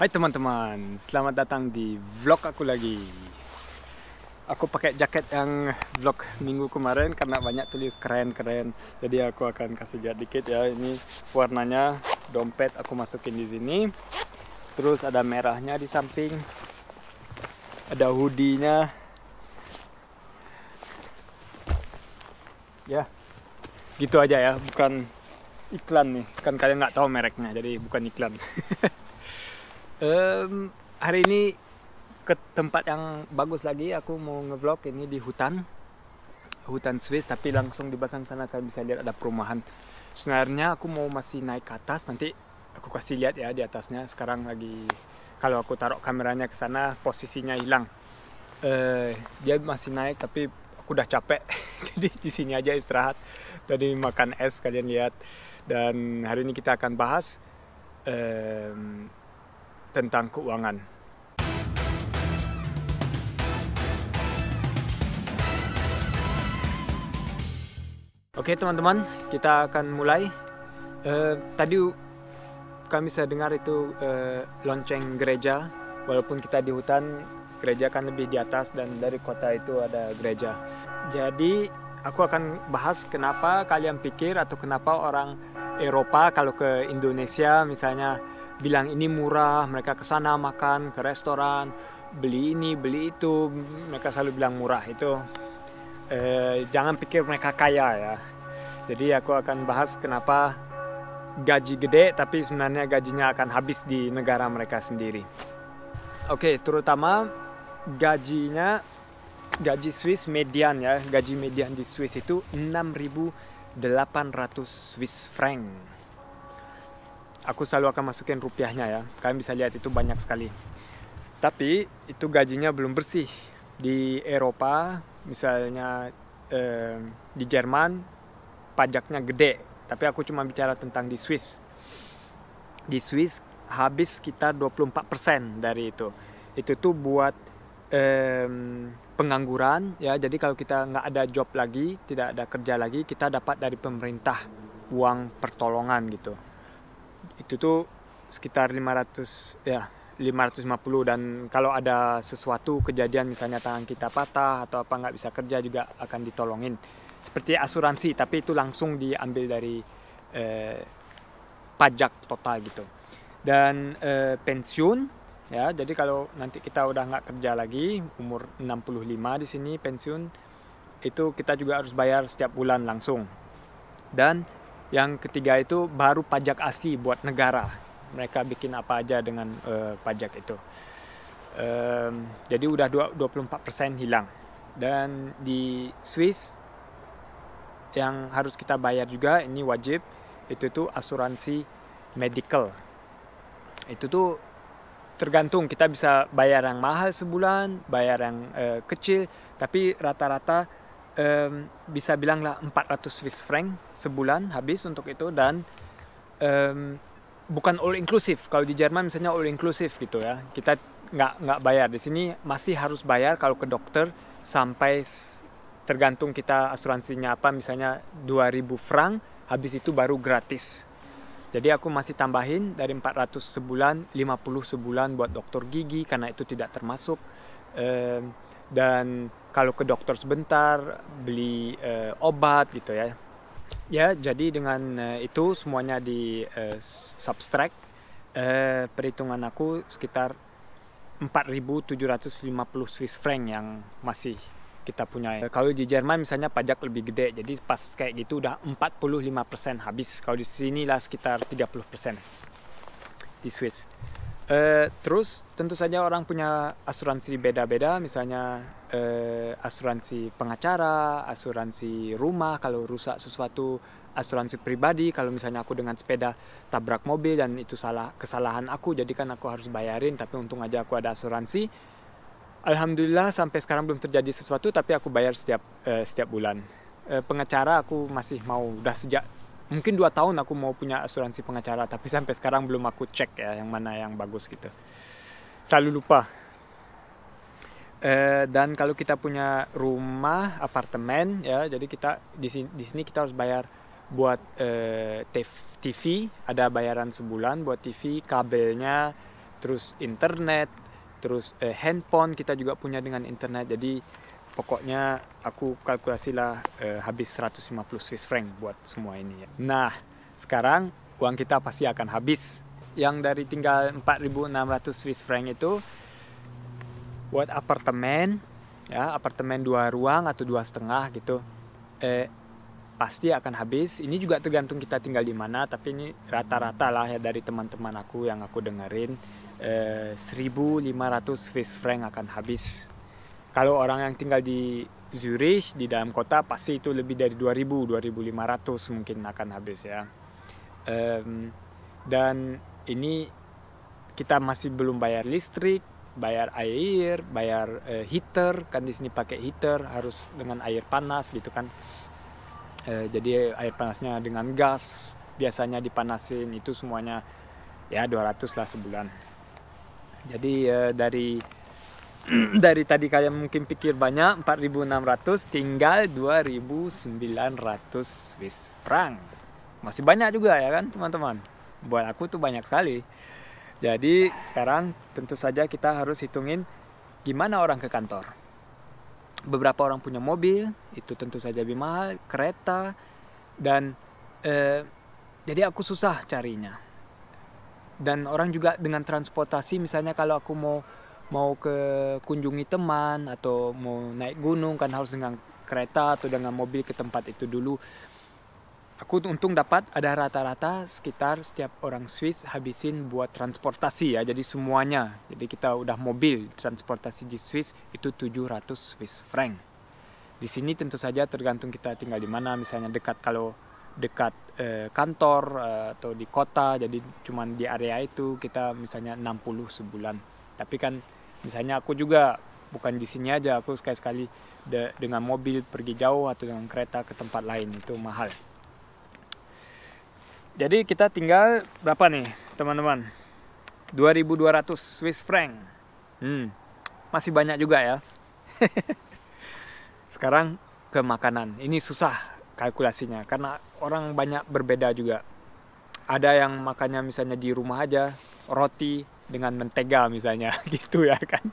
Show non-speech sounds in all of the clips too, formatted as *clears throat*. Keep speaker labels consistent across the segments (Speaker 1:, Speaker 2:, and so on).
Speaker 1: Hai teman-teman, selamat datang di vlog aku lagi. Aku pakai jaket yang vlog minggu kemarin karena banyak tulis keren-keren. Jadi aku akan kasih lihat dikit ya. Ini warnanya dompet aku masukin di sini. Terus ada merahnya di samping. Ada hoodie-nya. Ya. Gitu aja ya, bukan iklan nih. Kan kalian nggak tahu mereknya, jadi bukan iklan. *laughs* Um, hari ini ke tempat yang bagus lagi. Aku mau ngevlog ini di hutan, hutan Swiss. Tapi langsung di belakang sana kalian bisa lihat ada perumahan. Sebenarnya aku mau masih naik ke atas. Nanti aku kasih lihat ya di atasnya. Sekarang lagi kalau aku taruh kameranya ke sana posisinya hilang. Uh, dia masih naik tapi aku udah capek. *laughs* Jadi di sini aja istirahat. Tadi makan es kalian lihat. Dan hari ini kita akan bahas tentang keuangan. Oke teman-teman, kita akan mulai. Uh, tadi kami saya dengar itu uh, lonceng gereja, walaupun kita di hutan, gereja kan lebih di atas dan dari kota itu ada gereja. Jadi aku akan bahas kenapa kalian pikir atau kenapa orang Eropa kalau ke Indonesia misalnya bilang ini murah, mereka ke sana makan ke restoran, beli ini, beli itu, mereka selalu bilang murah itu. Eh, jangan pikir mereka kaya ya. Jadi aku akan bahas kenapa gaji gede tapi sebenarnya gajinya akan habis di negara mereka sendiri. Oke, okay, terutama gajinya gaji Swiss median ya, gaji median di Swiss itu 6.800 Swiss franc aku selalu akan masukin rupiahnya ya. Kalian bisa lihat itu banyak sekali. Tapi itu gajinya belum bersih. Di Eropa, misalnya eh, di Jerman, pajaknya gede. Tapi aku cuma bicara tentang di Swiss. Di Swiss habis sekitar 24% dari itu. Itu tuh buat eh, pengangguran ya. Jadi kalau kita nggak ada job lagi, tidak ada kerja lagi, kita dapat dari pemerintah uang pertolongan gitu waktu itu sekitar 500 ya 550 dan kalau ada sesuatu kejadian misalnya tangan kita patah atau apa nggak bisa kerja juga akan ditolongin seperti asuransi tapi itu langsung diambil dari eh, pajak total gitu dan eh, pensiun ya jadi kalau nanti kita udah nggak kerja lagi umur 65 di sini pensiun itu kita juga harus bayar setiap bulan langsung dan yang ketiga itu baru pajak asli buat negara. Mereka bikin apa aja dengan uh, pajak itu. Um, jadi udah 24% hilang. Dan di Swiss yang harus kita bayar juga ini wajib itu tuh asuransi medical. Itu tuh tergantung kita bisa bayar yang mahal sebulan, bayar yang uh, kecil, tapi rata-rata um, bisa bilanglah 400 Swiss franc sebulan habis untuk itu dan um, bukan all inclusive kalau di Jerman misalnya all inclusive gitu ya kita nggak nggak bayar di sini masih harus bayar kalau ke dokter sampai tergantung kita asuransinya apa misalnya 2000 franc habis itu baru gratis jadi aku masih tambahin dari 400 sebulan 50 sebulan buat dokter gigi karena itu tidak termasuk dan kalau ke dokter sebentar beli uh, obat gitu ya ya jadi dengan uh, itu semuanya di uh, subtract uh, perhitungan aku sekitar 4.750 Swiss franc yang masih kita punya. Uh, kalau di Jerman misalnya pajak lebih gede, jadi pas kayak gitu udah 45% habis. Kalau di sini lah sekitar 30% di Swiss. Uh, terus tentu saja orang punya asuransi beda-beda, misalnya uh, asuransi pengacara, asuransi rumah kalau rusak sesuatu, asuransi pribadi kalau misalnya aku dengan sepeda tabrak mobil dan itu salah kesalahan aku, jadi kan aku harus bayarin. Tapi untung aja aku ada asuransi. Alhamdulillah sampai sekarang belum terjadi sesuatu, tapi aku bayar setiap uh, setiap bulan. Uh, pengacara aku masih mau udah sejak mungkin dua tahun aku mau punya asuransi pengacara tapi sampai sekarang belum aku cek ya yang mana yang bagus gitu selalu lupa eh, dan kalau kita punya rumah apartemen ya jadi kita di sini, di sini kita harus bayar buat eh, TV ada bayaran sebulan buat TV kabelnya terus internet terus eh, handphone kita juga punya dengan internet jadi pokoknya aku kalkulasilah uh, habis 150 Swiss franc buat semua ini ya. Nah, sekarang uang kita pasti akan habis. Yang dari tinggal 4.600 Swiss franc itu buat apartemen ya, apartemen dua ruang atau dua setengah gitu. Eh, pasti akan habis. Ini juga tergantung kita tinggal di mana, tapi ini rata-rata lah ya dari teman-teman aku yang aku dengerin eh, 1.500 Swiss franc akan habis kalau orang yang tinggal di Zurich di dalam kota pasti itu lebih dari 2000 2500 mungkin akan habis ya um, dan ini kita masih belum bayar listrik bayar air bayar uh, heater kan di sini pakai heater harus dengan air panas gitu kan uh, jadi air panasnya dengan gas biasanya dipanasin itu semuanya ya 200 lah sebulan jadi uh, dari *clears throat* dari tadi kalian mungkin pikir banyak 4.600 tinggal 2.900 Swiss franc masih banyak juga ya kan teman-teman buat aku tuh banyak sekali jadi sekarang tentu saja kita harus hitungin gimana orang ke kantor beberapa orang punya mobil itu tentu saja lebih mahal kereta dan eh, jadi aku susah carinya dan orang juga dengan transportasi misalnya kalau aku mau mau ke kunjungi teman atau mau naik gunung kan harus dengan kereta atau dengan mobil ke tempat itu dulu. Aku untung dapat ada rata-rata sekitar setiap orang Swiss habisin buat transportasi ya, jadi semuanya. Jadi kita udah mobil transportasi di Swiss itu 700 Swiss franc. Di sini tentu saja tergantung kita tinggal di mana, misalnya dekat kalau dekat eh, kantor eh, atau di kota, jadi cuman di area itu kita misalnya 60 sebulan. Tapi kan misalnya aku juga bukan di sini aja aku sekali-sekali de dengan mobil pergi jauh atau dengan kereta ke tempat lain itu mahal jadi kita tinggal berapa nih teman-teman 2200 Swiss franc hmm, masih banyak juga ya *laughs* sekarang ke makanan ini susah kalkulasinya karena orang banyak berbeda juga ada yang makannya misalnya di rumah aja roti dengan mentega misalnya *laughs* gitu ya kan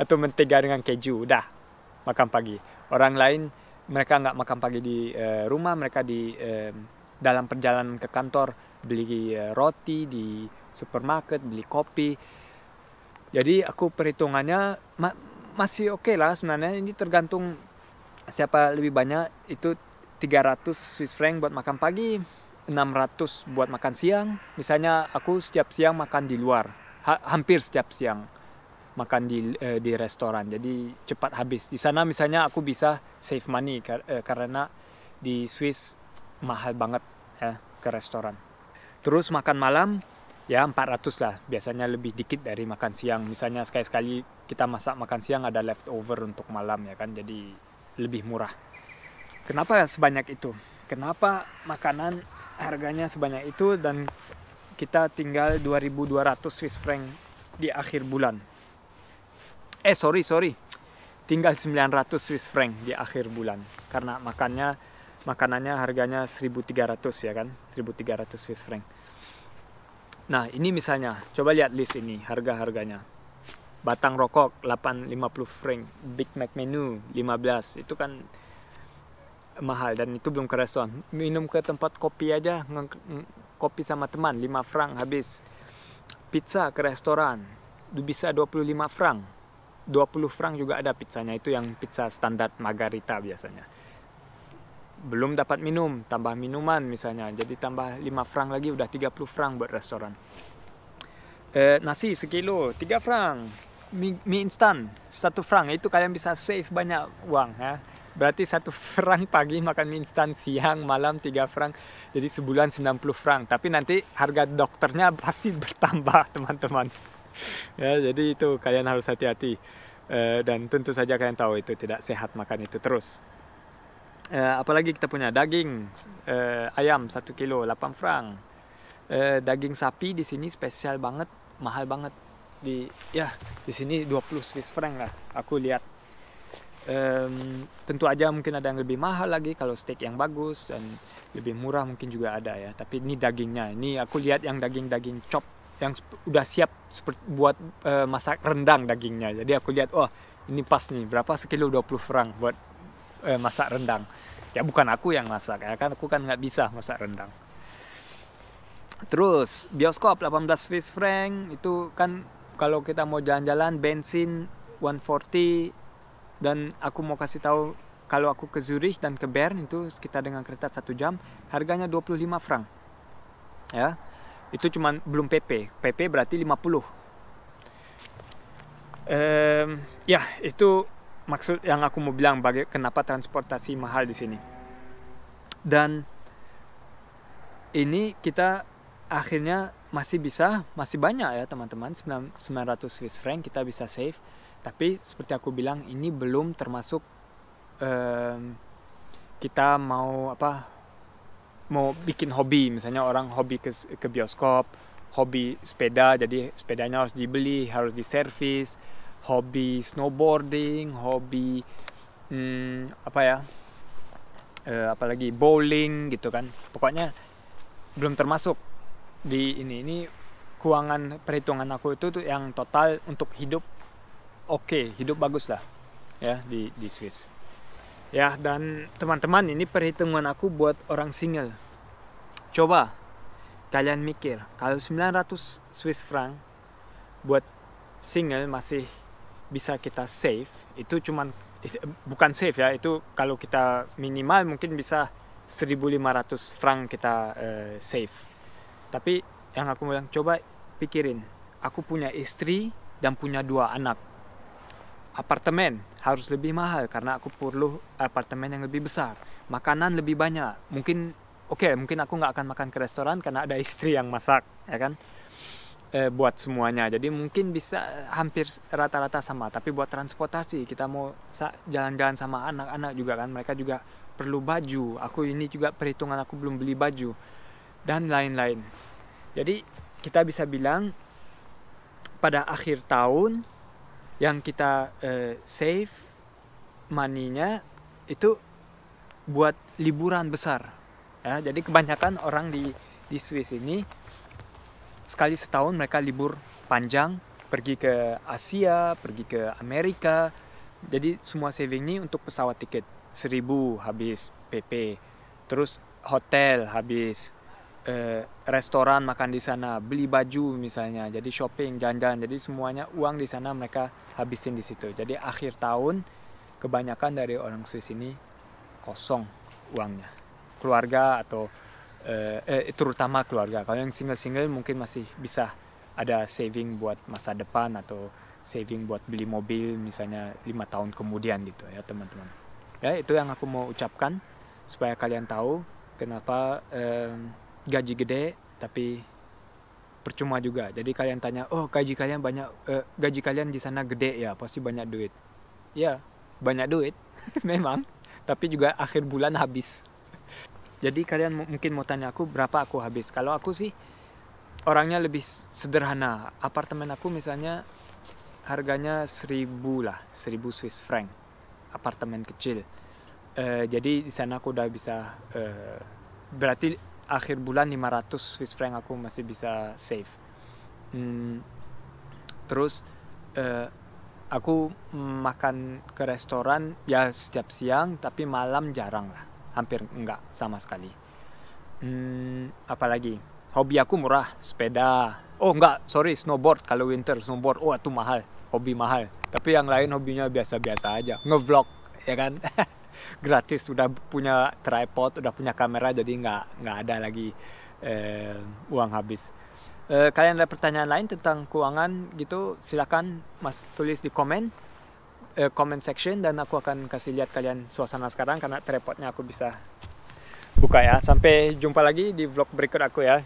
Speaker 1: atau mentega dengan keju udah makan pagi orang lain mereka nggak makan pagi di eh, rumah mereka di eh, dalam perjalanan ke kantor beli eh, roti di supermarket beli kopi jadi aku perhitungannya masih oke okay lah sebenarnya ini tergantung siapa lebih banyak itu 300 Swiss franc buat makan pagi 600 buat makan siang misalnya aku setiap siang makan di luar ha hampir setiap siang makan di uh, di restoran jadi cepat habis di sana misalnya aku bisa save money kar uh, karena di Swiss mahal banget ya ke restoran terus makan malam ya 400 lah biasanya lebih dikit dari makan siang misalnya sekali sekali kita masak makan siang ada leftover untuk malam ya kan jadi lebih murah kenapa sebanyak itu kenapa makanan harganya sebanyak itu dan kita tinggal 2200 Swiss franc di akhir bulan. Eh sorry sorry, tinggal 900 Swiss franc di akhir bulan karena makannya makanannya harganya 1300 ya kan 1300 Swiss franc nah ini misalnya coba lihat list ini harga-harganya batang rokok 850 franc Big Mac menu 15 itu kan mahal dan itu belum ke restoran minum ke tempat kopi aja kopi sama teman 5 franc habis pizza ke restoran bisa 25 franc 20 franc juga ada pizzanya itu yang pizza standar margarita biasanya belum dapat minum tambah minuman misalnya jadi tambah 5 franc lagi udah 30 franc buat restoran eh, nasi sekilo 3 franc mie, mie instan 1 franc itu kalian bisa save banyak uang ya berarti 1 *laughs* franc pagi makan mie instan siang malam 3 franc jadi sebulan 90 franc, tapi nanti harga dokternya pasti *laughs* bertambah, teman-teman. ya, jadi itu kalian harus hati-hati. E, dan tentu saja kalian tahu itu tidak sehat makan itu terus. E, apalagi kita punya daging e, ayam 1 kilo 8 franc, E, daging sapi di sini spesial banget, mahal banget. Di ya, di sini 20 Swiss franc lah. Aku lihat um, tentu aja mungkin ada yang lebih mahal lagi kalau steak yang bagus dan lebih murah mungkin juga ada ya tapi ini dagingnya ini aku lihat yang daging-daging chop yang udah siap buat uh, masak rendang dagingnya jadi aku lihat oh ini pas nih berapa sekilo 20 franc buat uh, masak rendang ya bukan aku yang masak ya kan aku kan nggak bisa masak rendang terus bioskop 18 Swiss franc itu kan kalau kita mau jalan-jalan bensin 140 dan aku mau kasih tahu kalau aku ke Zurich dan ke Bern itu sekitar dengan kereta satu jam harganya 25 franc ya itu cuman belum PP PP berarti 50 ehm, ya itu maksud yang aku mau bilang bagi kenapa transportasi mahal di sini dan ini kita akhirnya masih bisa masih banyak ya teman-teman 900 Swiss franc kita bisa save tapi seperti aku bilang ini belum termasuk um, kita mau apa mau bikin hobi misalnya orang hobi ke ke bioskop hobi sepeda jadi sepedanya harus dibeli harus diservis hobi snowboarding hobi um, apa ya uh, apalagi bowling gitu kan pokoknya belum termasuk di ini ini keuangan perhitungan aku itu tuh yang total untuk hidup oke okay, hidup bagus lah ya di di Swiss ya dan teman-teman ini perhitungan aku buat orang single coba kalian mikir kalau 900 Swiss franc buat single masih bisa kita save itu cuman bukan save ya itu kalau kita minimal mungkin bisa 1500 franc kita uh, save tapi yang aku bilang coba pikirin aku punya istri dan punya dua anak apartemen harus lebih mahal karena aku perlu apartemen yang lebih besar makanan lebih banyak mungkin oke okay, mungkin aku nggak akan makan ke restoran karena ada istri yang masak ya kan e, buat semuanya jadi mungkin bisa eh, hampir rata-rata sama tapi buat transportasi kita mau jalan-jalan sama anak-anak juga kan mereka juga perlu baju aku ini juga perhitungan aku belum beli baju dan lain-lain jadi kita bisa bilang pada akhir tahun yang kita uh, save maninya itu buat liburan besar ya jadi kebanyakan orang di di Swiss ini sekali setahun mereka libur panjang pergi ke Asia pergi ke Amerika jadi semua saving ini untuk pesawat tiket seribu habis PP terus hotel habis Eh, restoran makan di sana, beli baju misalnya, jadi shopping, jalan-jalan, jadi semuanya uang di sana mereka habisin di situ. Jadi akhir tahun kebanyakan dari orang Swiss ini kosong uangnya, keluarga atau eh, eh, terutama keluarga. Kalau yang single-single mungkin masih bisa ada saving buat masa depan atau saving buat beli mobil misalnya lima tahun kemudian gitu ya teman-teman. Ya itu yang aku mau ucapkan supaya kalian tahu kenapa. Eh, gaji gede tapi percuma juga. Jadi kalian tanya, "Oh, gaji kalian banyak uh, gaji kalian di sana gede ya, pasti banyak duit." Ya, banyak duit *laughs* memang, tapi juga akhir bulan habis. Jadi kalian mungkin mau tanya aku berapa aku habis. Kalau aku sih orangnya lebih sederhana. Apartemen aku misalnya harganya seribu lah, seribu Swiss franc. Apartemen kecil. Uh, jadi di sana aku udah bisa uh, berarti akhir bulan 500 Swiss franc aku masih bisa save hmm, terus uh, aku makan ke restoran ya setiap siang tapi malam jarang lah hampir enggak sama sekali hmm, apalagi hobi aku murah sepeda oh enggak sorry snowboard kalau winter snowboard oh itu mahal hobi mahal tapi yang lain hobinya biasa-biasa aja ngevlog ya kan *laughs* gratis sudah punya tripod sudah punya kamera jadi nggak nggak ada lagi eh, uang habis eh, kalian ada pertanyaan lain tentang keuangan gitu silakan mas tulis di komen eh, comment section dan aku akan kasih lihat kalian suasana sekarang karena tripodnya aku bisa buka ya sampai jumpa lagi di vlog berikut aku ya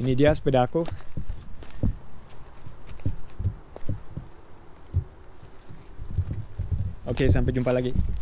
Speaker 1: Ini dia sepeda aku. Oke, sampai jumpa lagi.